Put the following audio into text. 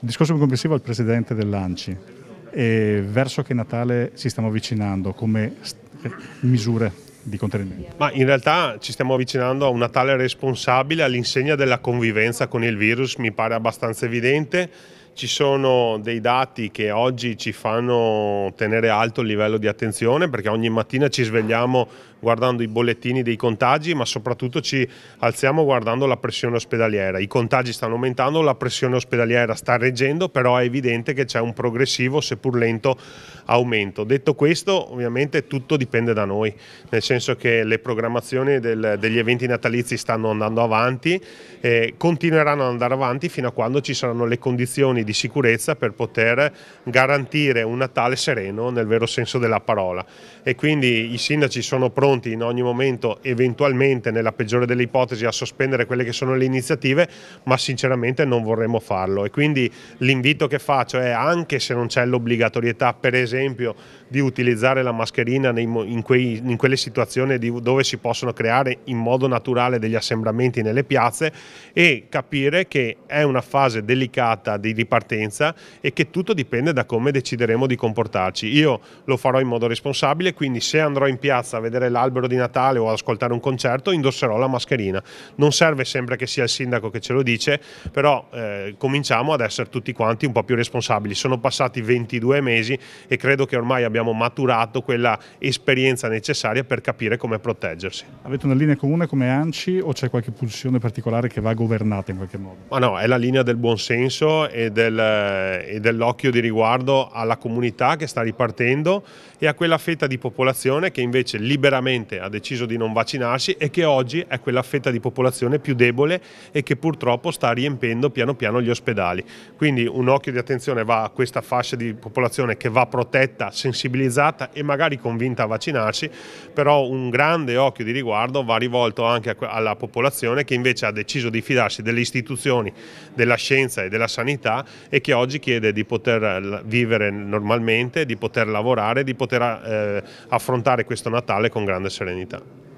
Il discorso più complessivo al presidente dell'ANCI verso che Natale ci stiamo avvicinando come misure di contenimento? Ma in realtà ci stiamo avvicinando a un Natale responsabile all'insegna della convivenza con il virus, mi pare abbastanza evidente ci sono dei dati che oggi ci fanno tenere alto il livello di attenzione perché ogni mattina ci svegliamo guardando i bollettini dei contagi ma soprattutto ci alziamo guardando la pressione ospedaliera. I contagi stanno aumentando, la pressione ospedaliera sta reggendo però è evidente che c'è un progressivo seppur lento aumento. Detto questo ovviamente tutto dipende da noi nel senso che le programmazioni del, degli eventi natalizi stanno andando avanti e continueranno ad andare avanti fino a quando ci saranno le condizioni di sicurezza per poter garantire un Natale sereno nel vero senso della parola e quindi i sindaci sono pronti in ogni momento eventualmente nella peggiore delle ipotesi a sospendere quelle che sono le iniziative ma sinceramente non vorremmo farlo e quindi l'invito che faccio è anche se non c'è l'obbligatorietà per esempio di utilizzare la mascherina in, quei, in quelle situazioni dove si possono creare in modo naturale degli assembramenti nelle piazze e capire che è una fase delicata di ripartenza partenza e che tutto dipende da come decideremo di comportarci. Io lo farò in modo responsabile, quindi se andrò in piazza a vedere l'albero di Natale o ad ascoltare un concerto, indosserò la mascherina. Non serve sempre che sia il sindaco che ce lo dice, però eh, cominciamo ad essere tutti quanti un po' più responsabili. Sono passati 22 mesi e credo che ormai abbiamo maturato quella esperienza necessaria per capire come proteggersi. Avete una linea comune come ANCI o c'è qualche pulsione particolare che va governata in qualche modo? Ma no, è la linea del buonsenso ed è del, eh, e dell'occhio di riguardo alla comunità che sta ripartendo e a quella fetta di popolazione che invece liberamente ha deciso di non vaccinarsi e che oggi è quella fetta di popolazione più debole e che purtroppo sta riempendo piano piano gli ospedali. Quindi un occhio di attenzione va a questa fascia di popolazione che va protetta, sensibilizzata e magari convinta a vaccinarsi, però un grande occhio di riguardo va rivolto anche alla popolazione che invece ha deciso di fidarsi delle istituzioni, della scienza e della sanità e che oggi chiede di poter eh, vivere normalmente, di poter lavorare, di poter eh, affrontare questo Natale con grande serenità.